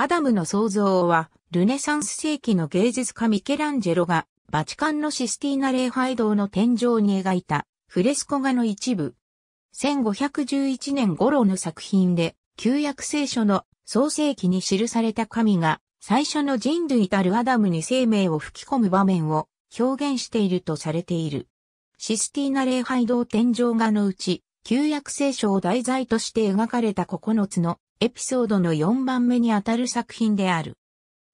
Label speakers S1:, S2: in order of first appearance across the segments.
S1: アダムの創造は、ルネサンス世紀の芸術家ミケランジェロが、バチカンのシスティーナ礼拝堂の天井に描いた、フレスコ画の一部。1511年頃の作品で、旧約聖書の創世記に記された神が、最初の人類たるアダムに生命を吹き込む場面を表現しているとされている。システィーナ礼拝堂天井画のうち、旧約聖書を題材として描かれた9つのエピソードの4番目にあたる作品である。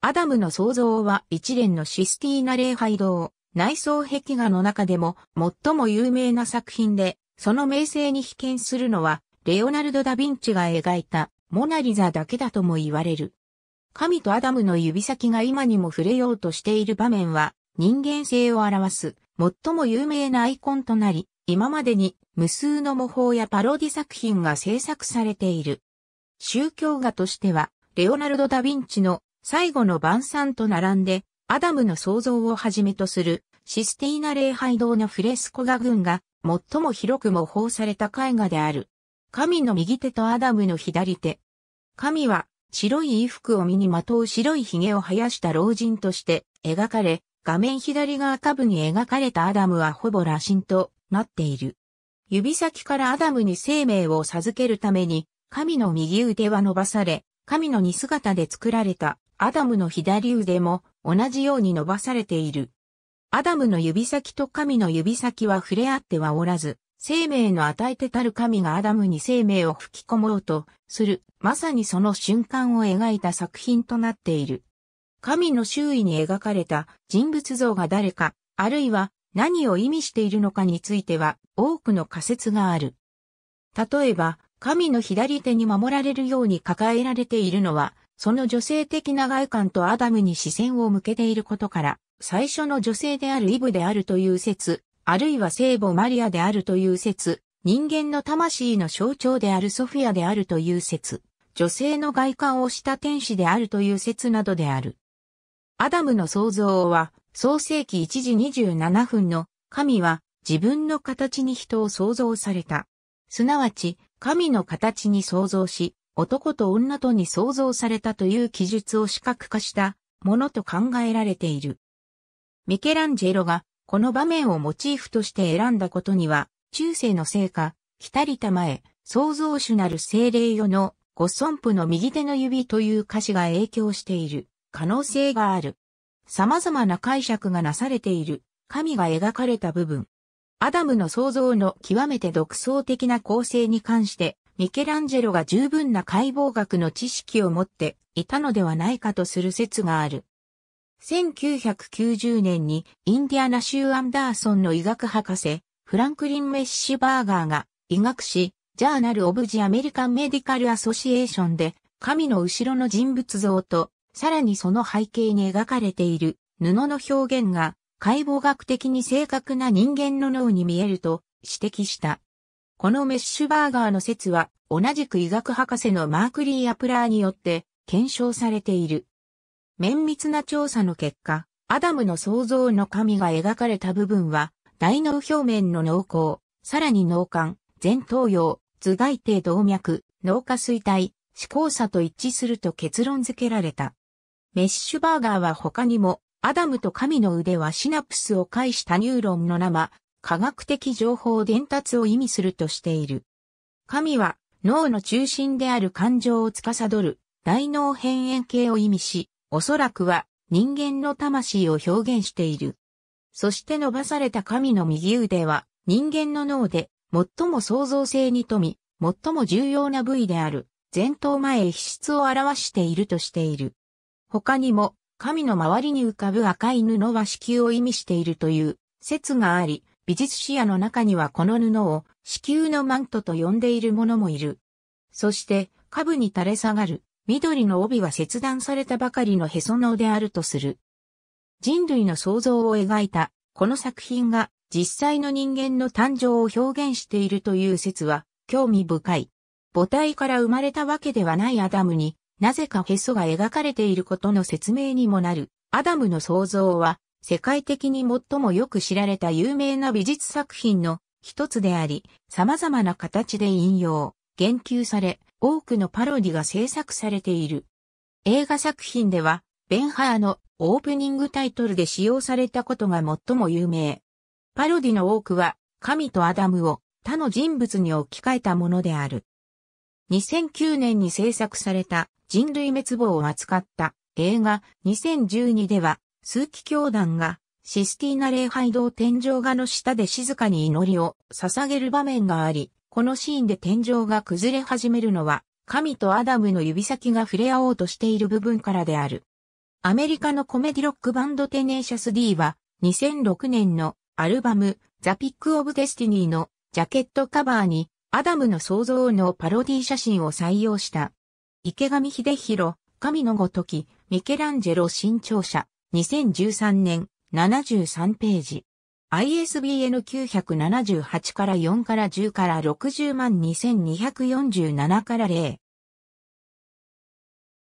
S1: アダムの創造は一連のシスティーナ礼拝堂、内装壁画の中でも最も有名な作品で、その名声に被験するのは、レオナルド・ダ・ヴィンチが描いたモナリザだけだとも言われる。神とアダムの指先が今にも触れようとしている場面は、人間性を表す最も有名なアイコンとなり、今までに無数の模倣やパロディ作品が制作されている。宗教画としては、レオナルド・ダ・ヴィンチの最後の晩餐と並んで、アダムの創造をはじめとするシスティーナ礼拝堂のフレスコ画群が最も広く模倣された絵画である。神の右手とアダムの左手。神は白い衣服を身にまとう白い髭を生やした老人として描かれ、画面左側下部に描かれたアダムはほぼ羅針となっている。指先からアダムに生命を授けるために神の右腕は伸ばされ、神の似姿で作られたアダムの左腕も同じように伸ばされている。アダムの指先と神の指先は触れ合ってはおらず、生命の与えてたる神がアダムに生命を吹き込もうとする、まさにその瞬間を描いた作品となっている。神の周囲に描かれた人物像が誰か、あるいは何を意味しているのかについては多くの仮説がある。例えば、神の左手に守られるように抱えられているのは、その女性的な外観とアダムに視線を向けていることから、最初の女性であるイブであるという説、あるいは聖母マリアであるという説、人間の魂の象徴であるソフィアであるという説、女性の外観をした天使であるという説などである。アダムの創造は、創世紀1時27分の、神は自分の形に人を創造された。すなわち、神の形に創造し、男と女とに創造されたという記述を視覚化したものと考えられている。ミケランジェロがこの場面をモチーフとして選んだことには、中世の聖歌、来たりたまえ、創造主なる精霊よのご尊父の右手の指という歌詞が影響している可能性がある。様々な解釈がなされている神が描かれた部分。アダムの創造の極めて独創的な構成に関して、ミケランジェロが十分な解剖学の知識を持っていたのではないかとする説がある。1990年にインディアナ州アンダーソンの医学博士、フランクリン・メッシュバーガーが医学誌、ジャーナル・オブ・ジ・アメリカン・メディカル・アソシエーションで、神の後ろの人物像と、さらにその背景に描かれている布の表現が解剖学的に正確な人間の脳に見えると指摘した。このメッシュバーガーの説は同じく医学博士のマークリー・アプラーによって検証されている。綿密な調査の結果、アダムの創造の神が描かれた部分は大脳表面の脳孔、さらに脳幹、前頭葉、頭蓋底動脈、脳下垂体、思考差と一致すると結論付けられた。メッシュバーガーは他にもアダムと神の腕はシナプスを介したニューロンの生、科学的情報伝達を意味するとしている。神は脳の中心である感情を司る大脳辺縁系を意味し、おそらくは人間の魂を表現している。そして伸ばされた神の右腕は人間の脳で最も創造性に富み、最も重要な部位である前頭前皮質を表しているとしている。他にも神の周りに浮かぶ赤い布は子宮を意味しているという説があり、美術視野の中にはこの布を子宮のマントと呼んでいる者もいる。そして、下部に垂れ下がる緑の帯は切断されたばかりのへその緒であるとする。人類の想像を描いたこの作品が実際の人間の誕生を表現しているという説は興味深い。母体から生まれたわけではないアダムになぜかへそが描かれていることの説明にもなる、アダムの創造は、世界的に最もよく知られた有名な美術作品の一つであり、様々な形で引用、言及され、多くのパロディが制作されている。映画作品では、ベンハーのオープニングタイトルで使用されたことが最も有名。パロディの多くは、神とアダムを他の人物に置き換えたものである。2009年に制作された人類滅亡を扱った映画2012では数奇教団がシスティーナ礼拝堂天井画の下で静かに祈りを捧げる場面があり、このシーンで天井が崩れ始めるのは神とアダムの指先が触れ合おうとしている部分からである。アメリカのコメディロックバンドテネーシャス D は2006年のアルバムザ・ピック・オブ・デスティニーのジャケットカバーにアダムの創造のパロディ写真を採用した。池上秀弘、神のごとき、ミケランジェロ新潮社、2013年、73ページ。ISBN 978から4から10から60万2247から0。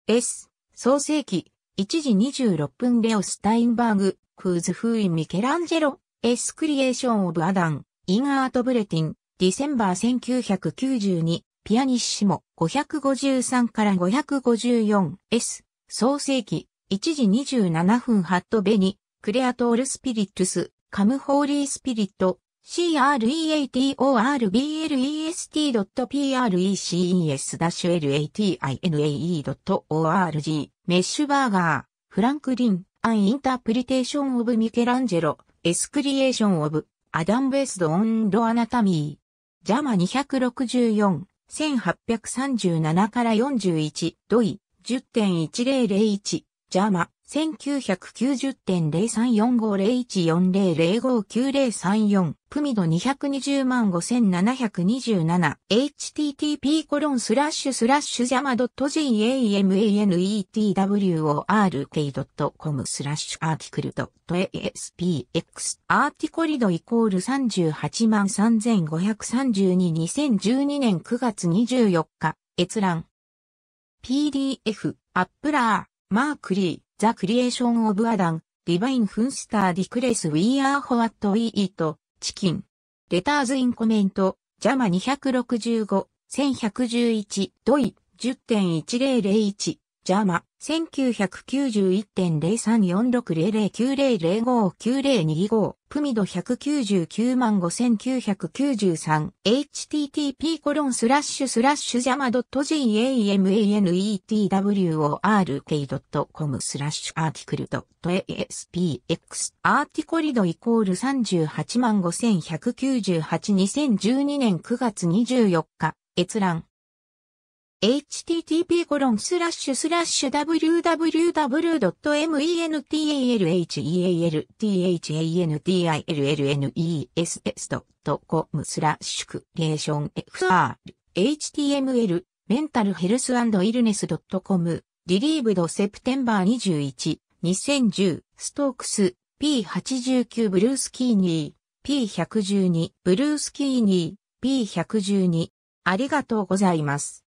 S1: S、創世記、1時26分レオ・スタインバーグ、クーズ・フーイ・ミケランジェロ、S クリエーション・オブ・アダン、イン・アート・ブレティン、ディセンバー1992、ピアニッシモ、553から 554S、創世記、1時27分ハットベニ、クレアトールスピリットス、カムホーリースピリット、creatorblest.preces-lati.org n e メッシュバーガー、フランクリン、アンインタプリテーションオブミケランジェロ、エスクリエーションオブ、アダンベースドオンロアナタミー。ジャマ264、1837から41、ドイ、10.1001、ジャマ、1990.03450140059034プミド220万5727 http コロンスラッシュスラッシュジャマドット jamanetwork.com スラッシュアーティクルドット aspx アーティコリドイコール38万3532 2012年9月24日閲覧 PDF アップラーマークリー The Creation of Adam, Divine Funster d e c r e a s e We Are What We Eat, Chicken. Letters in Comment, JAMA 265、1111、ドイ、10.1001。ジャーマ、1991.03460090059025プミド199 5993http コロンスラッシュスラッシュジャマ .jamanetwork.com スラッシュアーティクルド .aspx アーティコリドイコール38 5198 2012年9月24日閲覧 h t t p w w w m e n t a l h e a l t h a n t e l t e a l h e a l t e l t h a l l e c o m スラッシュクリエーション f r html メンタルヘルスイルネス .com リリーブドセプテンバー21 2010ストークス P89 ブルースキーニー P112 ブルースキーニー P112 ありがとうございます。